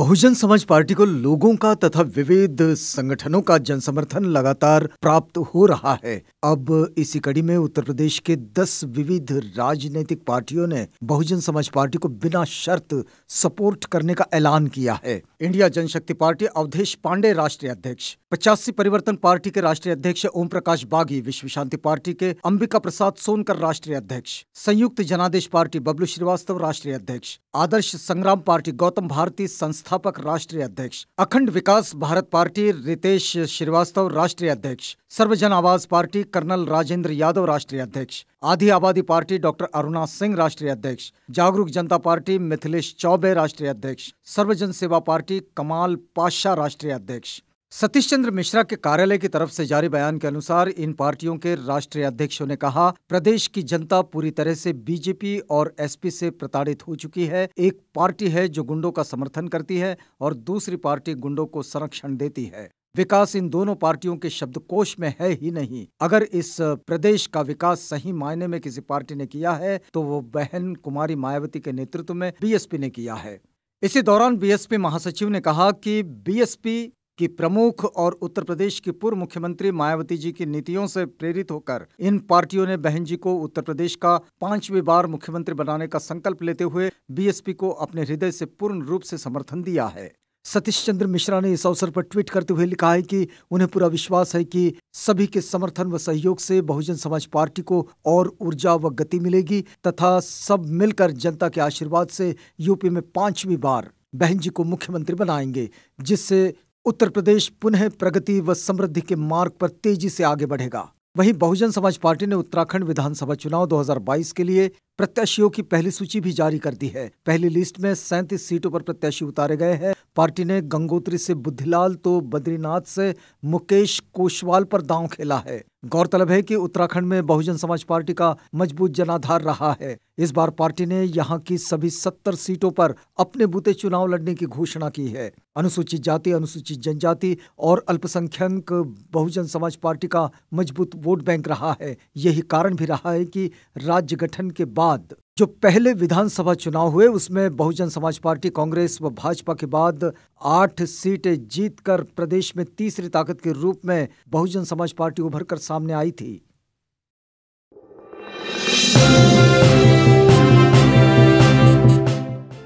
बहुजन समाज पार्टी को लोगों का तथा विविध संगठनों का जनसमर्थन लगातार प्राप्त हो रहा है अब इसी कड़ी में उत्तर प्रदेश के दस विविध राजनीतिक पार्टियों ने बहुजन समाज पार्टी को बिना शर्त सपोर्ट करने का ऐलान किया है इंडिया जनशक्ति पार्टी अवधेश पांडे राष्ट्रीय अध्यक्ष पचासी परिवर्तन पार्टी के राष्ट्रीय अध्यक्ष ओम प्रकाश बागी विश्व शांति पार्टी के अंबिका प्रसाद सोनकर राष्ट्रीय अध्यक्ष संयुक्त जनादेश पार्टी बबलू श्रीवास्तव राष्ट्रीय अध्यक्ष आदर्श संग्राम पार्टी गौतम भारती संस्थापक राष्ट्रीय अध्यक्ष अखंड विकास भारत पार्टी रितेश श्रीवास्तव राष्ट्रीय अध्यक्ष सर्वजन आवाज पार्टी कर्नल राजेंद्र यादव राष्ट्रीय अध्यक्ष आधी आबादी पार्टी डॉक्टर अरुणा सिंह राष्ट्रीय अध्यक्ष जागरूक जनता पार्टी मिथिलेश चौबे राष्ट्रीय अध्यक्ष सर्वजन सेवा पार्टी कमाल पाशाह राष्ट्रीय अध्यक्ष सतीश चंद्र मिश्रा के कार्यालय की तरफ से जारी बयान के अनुसार इन पार्टियों के राष्ट्रीय अध्यक्षों ने कहा प्रदेश की जनता पूरी तरह से बीजेपी और एसपी से प्रताड़ित हो चुकी है एक पार्टी है जो गुंडों का समर्थन करती है और दूसरी पार्टी गुंडों को संरक्षण देती है विकास इन दोनों पार्टियों के शब्दकोश में है ही नहीं अगर इस प्रदेश का विकास सही मायने में किसी पार्टी ने किया है तो वो बहन कुमारी मायावती के नेतृत्व में बीएसपी ने किया है इसी दौरान बीएसपी महासचिव ने कहा कि बीएसपी की प्रमुख और उत्तर प्रदेश की पूर्व मुख्यमंत्री मायावती जी की नीतियों से प्रेरित होकर इन पार्टियों ने बहन जी को उत्तर प्रदेश का पांचवी बार मुख्यमंत्री बनाने का संकल्प लेते हुए बीएसपी को अपने हृदय से पूर्ण रूप से समर्थन दिया है सतीश चंद्र मिश्रा ने इस अवसर पर ट्वीट करते हुए लिखा है कि उन्हें पूरा विश्वास है कि सभी के समर्थन व सहयोग से बहुजन समाज पार्टी को और ऊर्जा व गति मिलेगी तथा सब मिलकर जनता के आशीर्वाद से यूपी में पांचवी बार बहन जी को मुख्यमंत्री बनाएंगे जिससे उत्तर प्रदेश पुनः प्रगति व समृद्धि के मार्ग पर तेजी से आगे बढ़ेगा वहीं बहुजन समाज पार्टी ने उत्तराखंड विधानसभा चुनाव 2022 के लिए प्रत्याशियों की पहली सूची भी जारी कर दी है पहली लिस्ट में सैंतीस सीटों पर प्रत्याशी उतारे गए हैं पार्टी ने गंगोत्री से बुद्धिलाल तो बद्रीनाथ से मुकेश कोशवाल पर दांव खेला है गौरतलब है कि उत्तराखंड में बहुजन समाज पार्टी का मजबूत जनाधार रहा है इस बार पार्टी ने यहां की सभी सत्तर सीटों पर अपने बूते चुनाव लड़ने की घोषणा की है अनुसूचित जाति अनुसूचित जनजाति और अल्पसंख्यक बहुजन समाज पार्टी का मजबूत वोट बैंक रहा है यही कारण भी रहा है कि राज्य गठन के बाद जो पहले विधानसभा चुनाव हुए उसमें बहुजन समाज पार्टी कांग्रेस व भाजपा के बाद आठ सीटें जीतकर प्रदेश में तीसरी ताकत के रूप में बहुजन समाज पार्टी उभर कर सामने आई थी